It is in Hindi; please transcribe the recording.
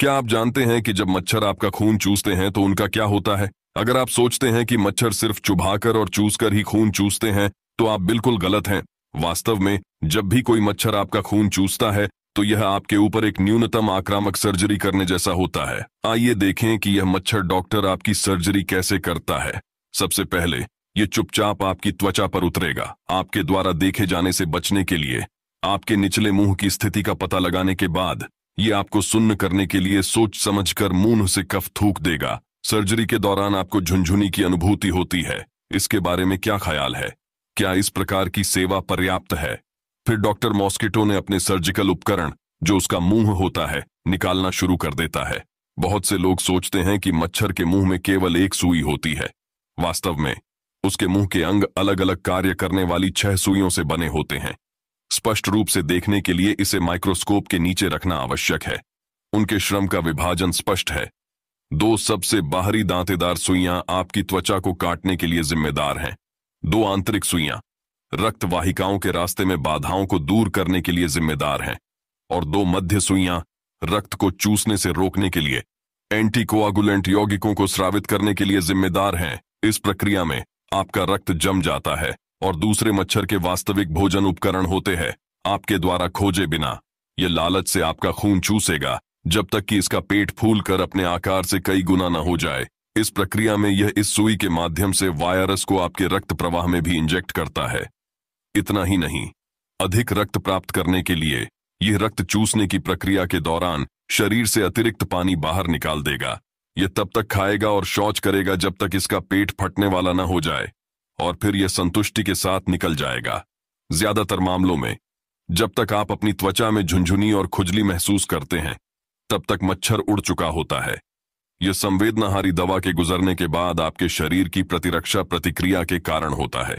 क्या आप जानते हैं कि जब मच्छर आपका खून चूसते हैं तो उनका क्या होता है अगर आप सोचते हैं कि मच्छर सिर्फ चुभाकर और चूसकर ही खून चूसते हैं तो आप बिल्कुल गलत हैं वास्तव में जब भी कोई मच्छर आपका खून चूसता है तो यह आपके ऊपर एक न्यूनतम आक्रामक सर्जरी करने जैसा होता है आइए देखें कि यह मच्छर डॉक्टर आपकी सर्जरी कैसे करता है सबसे पहले ये चुपचाप आपकी त्वचा पर उतरेगा आपके द्वारा देखे जाने से बचने के लिए आपके निचले मुंह की स्थिति का पता लगाने के बाद ये आपको सुन्न करने के लिए सोच समझकर मुंह से कफ थूक देगा सर्जरी के दौरान आपको झुंझुनी की अनुभूति होती है इसके बारे में क्या ख्याल है क्या इस प्रकार की सेवा पर्याप्त है फिर डॉक्टर मॉस्किटो ने अपने सर्जिकल उपकरण जो उसका मुंह होता है निकालना शुरू कर देता है बहुत से लोग सोचते हैं कि मच्छर के मुंह में केवल एक सुई होती है वास्तव में उसके मुंह के अंग अलग अलग कार्य करने वाली छह सुइयों से बने होते हैं स्पष्ट रूप से देखने के लिए इसे माइक्रोस्कोप के नीचे रखना आवश्यक है उनके श्रम का विभाजन स्पष्ट है दो सबसे बाहरी दांतेदार सुइयां आपकी त्वचा को काटने के लिए जिम्मेदार हैं दो आंतरिक सुइयां रक्त वाहिकाओं के रास्ते में बाधाओं को दूर करने के लिए जिम्मेदार हैं और दो मध्य सुइयां रक्त को चूसने से रोकने के लिए एंटीकोआगुलेंट यौगिकों को स्रावित करने के लिए जिम्मेदार हैं इस प्रक्रिया में आपका रक्त जम जाता है और दूसरे मच्छर के वास्तविक भोजन उपकरण होते हैं आपके द्वारा खोजे बिना ये लालच से आपका खून चूसेगा जब तक कि इसका पेट फूल कर अपने आकार से कई गुना न हो जाए इस प्रक्रिया में यह इस सुई के माध्यम से वायरस को आपके रक्त प्रवाह में भी इंजेक्ट करता है इतना ही नहीं अधिक रक्त प्राप्त करने के लिए यह रक्त चूसने की प्रक्रिया के दौरान शरीर से अतिरिक्त पानी बाहर निकाल देगा यह तब तक खाएगा और शौच करेगा जब तक इसका पेट फटने वाला न हो जाए और फिर यह संतुष्टि के साथ निकल जाएगा ज्यादातर मामलों में जब तक आप अपनी त्वचा में झुंझुनी और खुजली महसूस करते हैं तब तक मच्छर उड़ चुका होता है यह संवेदनाहारी दवा के गुजरने के बाद आपके शरीर की प्रतिरक्षा प्रतिक्रिया के कारण होता है